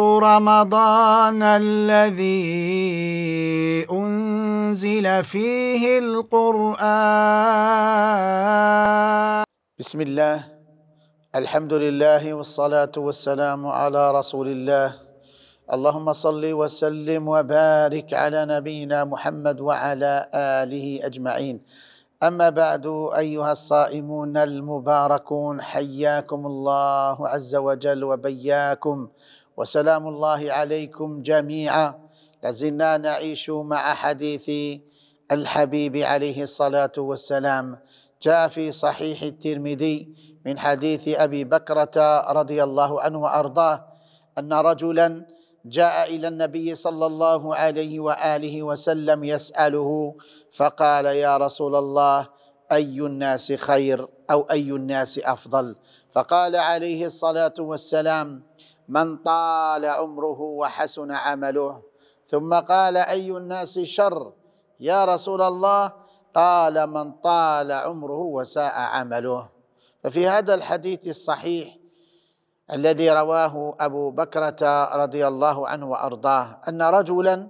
رمضان الذي أنزل فيه القرآن بسم الله الحمد لله والصلاة والسلام على رسول الله اللهم صل وسلم وبارك على نبينا محمد وعلى آله أجمعين أما بعد أيها الصائمون المباركون حياكم الله عز وجل وبياكم وسلام الله عليكم جميعا لازلنا نعيش مع حديث الحبيب عليه الصلاه والسلام جاء في صحيح الترمذي من حديث ابي بكره رضي الله عنه وارضاه ان رجلا جاء الى النبي صلى الله عليه واله وسلم يساله فقال يا رسول الله اي الناس خير او اي الناس افضل فقال عليه الصلاه والسلام من طال عمره وحسن عمله ثم قال اي الناس شر يا رسول الله قال من طال عمره وساء عمله ففي هذا الحديث الصحيح الذي رواه ابو بكره رضي الله عنه وارضاه ان رجلا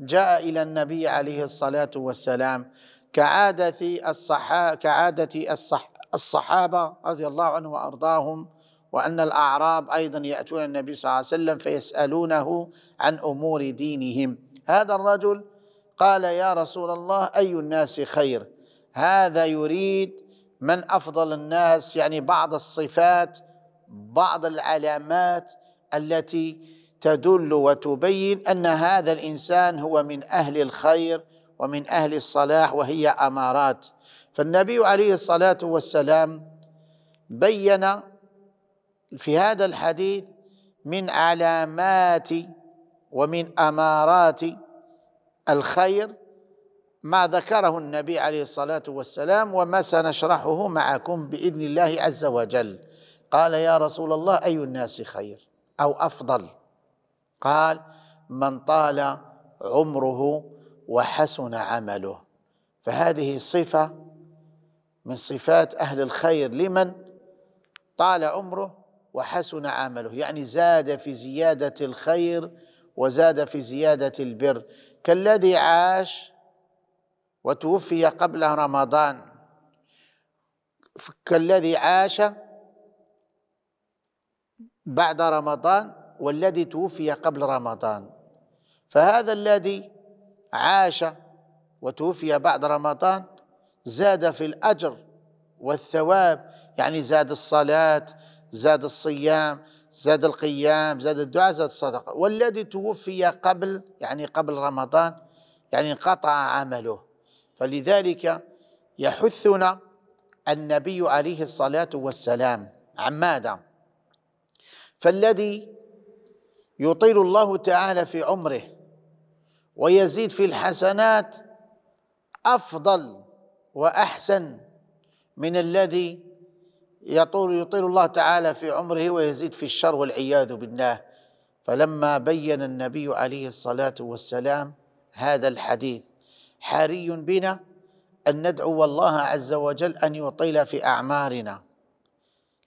جاء الى النبي عليه الصلاه والسلام كعاده الصحابه كعاده الصحابه رضي الله عنه وارضاهم وأن الأعراب أيضا يأتون النبي صلى الله عليه وسلم فيسألونه عن أمور دينهم هذا الرجل قال يا رسول الله أي الناس خير هذا يريد من أفضل الناس يعني بعض الصفات بعض العلامات التي تدل وتبين أن هذا الإنسان هو من أهل الخير ومن أهل الصلاح وهي أمارات فالنبي عليه الصلاة والسلام بين في هذا الحديث من علامات ومن امارات الخير ما ذكره النبي عليه الصلاه والسلام وما سنشرحه معكم باذن الله عز وجل قال يا رسول الله اي الناس خير او افضل قال من طال عمره وحسن عمله فهذه صفه من صفات اهل الخير لمن طال عمره وحسن عمله يعني زاد في زيادة الخير وزاد في زيادة البر كالذي عاش وتوفي قبل رمضان كالذي عاش بعد رمضان والذي توفي قبل رمضان فهذا الذي عاش وتوفي بعد رمضان زاد في الأجر والثواب يعني زاد الصلاة زاد الصيام زاد القيام زاد الدعاء زاد الصدقة والذي توفي قبل يعني قبل رمضان يعني انقطع عمله فلذلك يحثنا النبي عليه الصلاة والسلام عن ماذا فالذي يطيل الله تعالى في عمره ويزيد في الحسنات أفضل وأحسن من الذي يطول يطيل الله تعالى في عمره ويزيد في الشر والعياذ بالله فلما بين النبي عليه الصلاه والسلام هذا الحديث حري بنا ان ندعو الله عز وجل ان يطيل في اعمارنا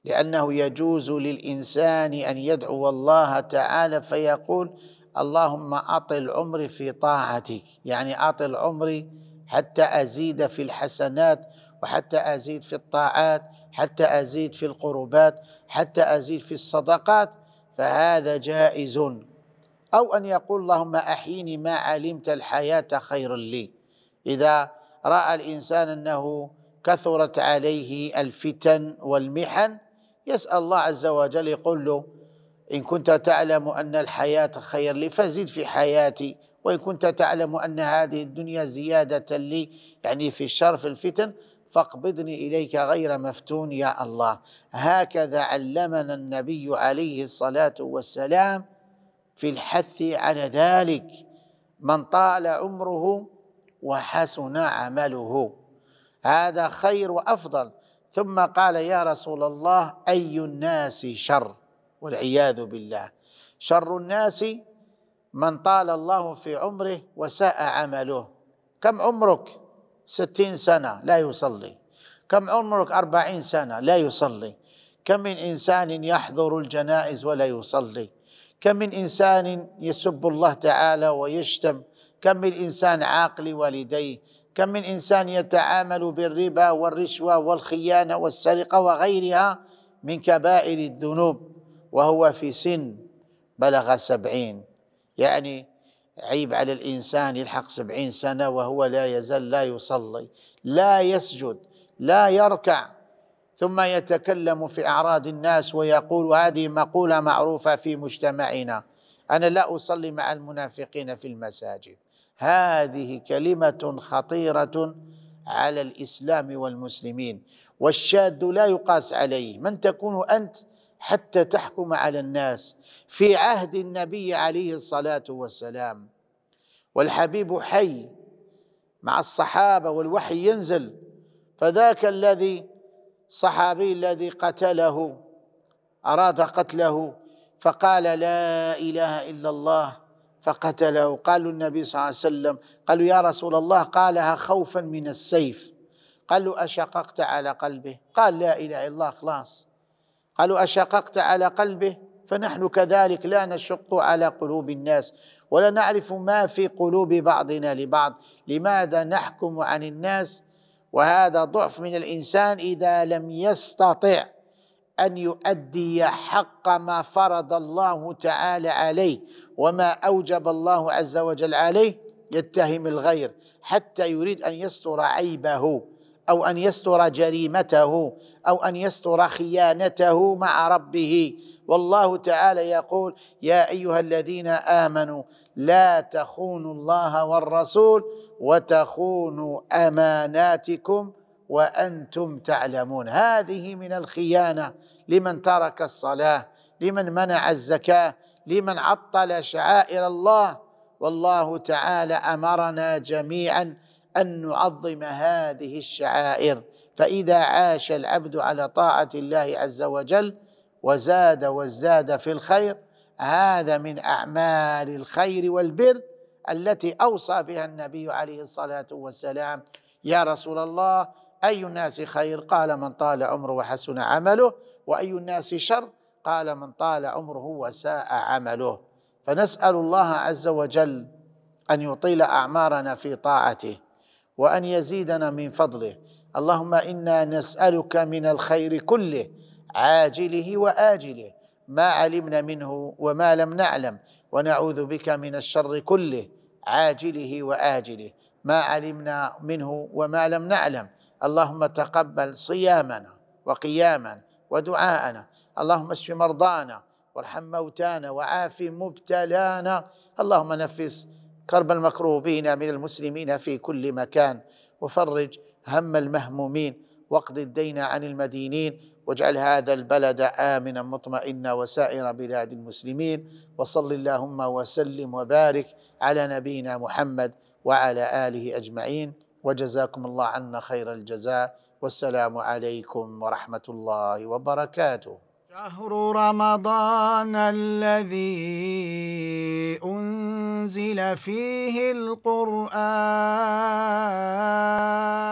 لانه يجوز للانسان ان يدعو الله تعالى فيقول اللهم اطل عمري في طاعتك يعني اطل عمري حتى ازيد في الحسنات وحتى ازيد في الطاعات حتى أزيد في القربات حتى أزيد في الصدقات فهذا جائز أو أن يقول اللهم أحيني ما علمت الحياة خير لي إذا رأى الإنسان أنه كثرت عليه الفتن والمحن يسأل الله عز وجل يقول له إن كنت تعلم أن الحياة خير لي فزد في حياتي وإن كنت تعلم أن هذه الدنيا زيادة لي يعني في الشر في الفتن فاقبضني اليك غير مفتون يا الله هكذا علمنا النبي عليه الصلاه والسلام في الحث على ذلك من طال عمره وحسن عمله هذا خير وافضل ثم قال يا رسول الله اي الناس شر والعياذ بالله شر الناس من طال الله في عمره وساء عمله كم عمرك ستين سنة لا يصلي كم عمرك أربعين سنة لا يصلي كم من إنسان يحضر الجنائز ولا يصلي كم من إنسان يسب الله تعالى ويشتم كم من إنسان عاقل والديه كم من إنسان يتعامل بالربا والرشوة والخيانة والسرقة وغيرها من كبائر الذنوب وهو في سن بلغ سبعين يعني عيب على الإنسان يلحق سبعين سنة وهو لا يزال لا يصلي لا يسجد لا يركع ثم يتكلم في أعراض الناس ويقول وهذه مقولة معروفة في مجتمعنا أنا لا أصلي مع المنافقين في المساجد هذه كلمة خطيرة على الإسلام والمسلمين والشاد لا يقاس عليه من تكون أنت؟ حتى تحكم على الناس في عهد النبي عليه الصلاه والسلام والحبيب حي مع الصحابه والوحي ينزل فذاك الذي صحابي الذي قتله اراد قتله فقال لا اله الا الله فقتله قالوا النبي صلى الله عليه وسلم قالوا يا رسول الله قالها خوفا من السيف قالوا اشققت على قلبه قال لا اله الا الله خلاص قالوا أشققت على قلبه فنحن كذلك لا نشق على قلوب الناس ولا نعرف ما في قلوب بعضنا لبعض لماذا نحكم عن الناس وهذا ضعف من الإنسان إذا لم يستطع أن يؤدي حق ما فرض الله تعالى عليه وما أوجب الله عز وجل عليه يتهم الغير حتى يريد أن يستر عيبه او ان يستر جريمته او ان يستر خيانته مع ربه والله تعالى يقول يا ايها الذين امنوا لا تخونوا الله والرسول وتخونوا اماناتكم وانتم تعلمون هذه من الخيانه لمن ترك الصلاه لمن منع الزكاه لمن عطل شعائر الله والله تعالى امرنا جميعا ان نعظم هذه الشعائر فاذا عاش العبد على طاعه الله عز وجل وزاد وازداد في الخير هذا من اعمال الخير والبر التي اوصى بها النبي عليه الصلاه والسلام يا رسول الله اي الناس خير قال من طال عمره وحسن عمله واي الناس شر قال من طال عمره وساء عمله فنسال الله عز وجل ان يطيل اعمارنا في طاعته وان يزيدنا من فضله اللهم انا نسالك من الخير كله عاجله واجله ما علمنا منه وما لم نعلم ونعوذ بك من الشر كله عاجله واجله ما علمنا منه وما لم نعلم اللهم تقبل صيامنا وقيامنا ودعاءنا اللهم اشف مرضانا وارحم موتانا وعاف مبتلانا اللهم نفس كرب المكروبين من المسلمين في كل مكان وفرج هم المهمومين واقض الدين عن المدينين واجعل هذا البلد امنا مطمئنا وسائر بلاد المسلمين وصل اللهم وسلم وبارك على نبينا محمد وعلى اله اجمعين وجزاكم الله عنا خير الجزاء والسلام عليكم ورحمه الله وبركاته شهر رمضان الذي أنزل فيه القرآن